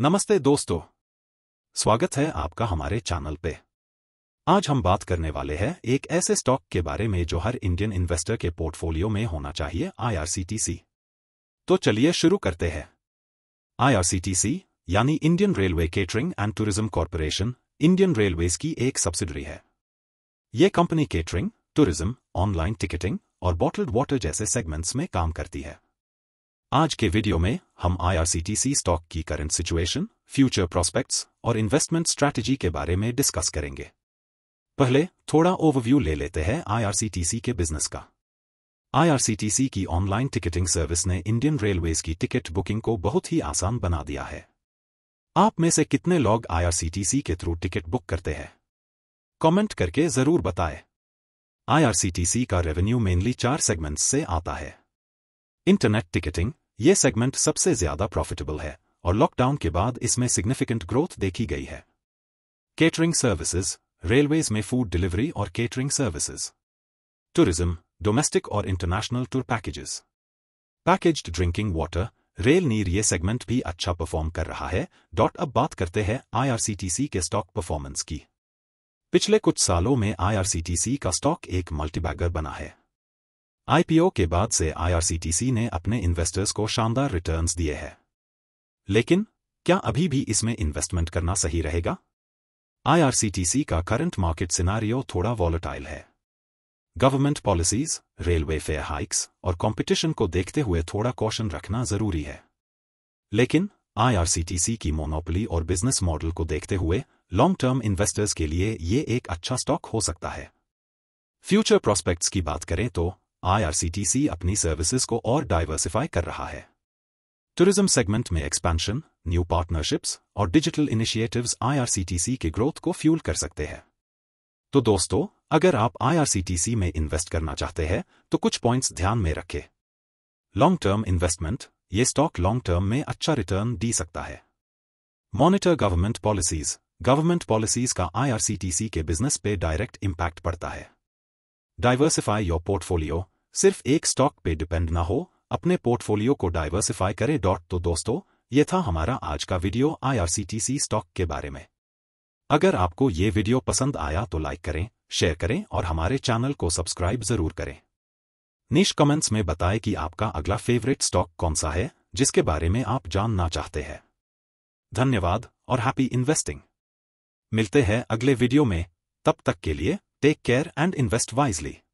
नमस्ते दोस्तों स्वागत है आपका हमारे चैनल पे आज हम बात करने वाले हैं एक ऐसे स्टॉक के बारे में जो हर इंडियन इन्वेस्टर के पोर्टफोलियो में होना चाहिए आईआरसीटीसी तो चलिए शुरू करते हैं आईआरसीटीसी यानी Indian railway catering and tourism corporation Indian railways की एक सब्सिडरी है ये company catering tourism online ticketing और बॉटल्ड वाटर जैसे सेगमेंट्स में काम करती है आज के वीडियो में हम आईआरसीटीसी स्टॉक की करंट सिचुएशन फ्यूचर प्रॉस्पेक्ट्स और इन्वेस्टमेंट स्ट्रैटेजी के बारे में डिस्कस करेंगे पहले थोड़ा ओवरव्यू ले लेते हैं आईआरसीटीसी के बिजनेस का आईआरसीटीसी की ऑनलाइन टिकटिंग सर्विस ने इंडियन रेलवेज की टिकट बुकिंग को बहुत ही आसान बना दिया है आप में से कितने लोग आईआरसीटीसी के थ्रू टिकट बुक करते हैं कमेंट करके जरूर बताएं। आईआरसीटीसी का रेवेन्यू मेनली चार सेगमेंट्स से आता है इंटरनेट टिकटिंग ये सेगमेंट सबसे ज्यादा प्रॉफिटेबल है और लॉकडाउन के बाद इसमें सिग्निफिकेंट ग्रोथ देखी गई है केटरिंग सर्विसेज रेलवेज में फूड डिलीवरी और केटरिंग सर्विसेज टूरिज्म डोमेस्टिक और international tour packages package drinking water rail Neer ये सेगमेंट भी अच्छा परफॉर्म कर रहा है डॉट अब बात करते हैं आईआरसीटीसी के स्टॉक परफॉर्मेंस की पिछले कुछ सालों में आईआरसीटीसी का स्टॉक एक मल्टीबैगर बना है आईपीओ के बाद से आईआरसीटीसी ने अपने इन्वेस्टर्स को शानदार रिटर्न्स दिए हैं लेकिन क्या अभी भी इसमें इन्वेस्टमेंट करना सही रहेगा आईआरसीटीसी का करंट मार्केट सिनारियो थोड़ा वॉलेटाइल है government policies railway fare hikes और कंपटीशन को देखते हुए थोड़ा कौशन रखना जरूरी है लेकिन आईआरसीटीसी की मोनोपली और बिजनेस मॉडल को देखते हुए लॉन्ग टर्म इन्वेस्टर्स के लिए ये एक अच्छा स्टॉक हो सकता है फ्यूचर प्रोस्पेक्ट्स की बात करें तो आईआरसीटीसी अपनी सर्विसेज को और डाइवर्सिफाई कर रहा है टूरिज्म सेगमेंट में एक्सपेंशन न्यू पार्टनरशिप्स और डिजिटल इनिशिएटिव्स आईआरसीटीसी के ग्रोथ को फ्यूल कर सकते हैं तो दोस्तों अगर आप आईआरसीटीसी में इन्वेस्ट करना चाहते हैं तो कुछ पॉइंट्स ध्यान में रखें लॉन्ग टर्म इन्वेस्टमेंट ये स्टॉक लॉन्ग टर्म में अच्छा रिटर्न दे सकता है monitor government policies government policies का आईआरसीटीसी के बिजनेस पे डायरेक्ट इम्पैक्ट पड़ता है डाइवर्सिफाई योर पोर्टफोलियो सिर्फ एक स्टॉक पे डिपेंड ना हो अपने पोर्टफोलियो को डाइवर्सिफाई करें डॉट तो दोस्तों ये था हमारा आज का वीडियो आईआरसीटीसी स्टॉक के बारे में अगर आपको ये वीडियो पसंद आया तो लाइक करें शेयर करें और हमारे चैनल को सब्सक्राइब जरूर करें निश कमेंट्स में बताएं कि आपका अगला फेवरेट स्टॉक कौन सा है जिसके बारे में आप जानना चाहते हैं धन्यवाद और हैप्पी इन्वेस्टिंग मिलते हैं अगले वीडियो में तब तक के लिए Take care and invest wisely.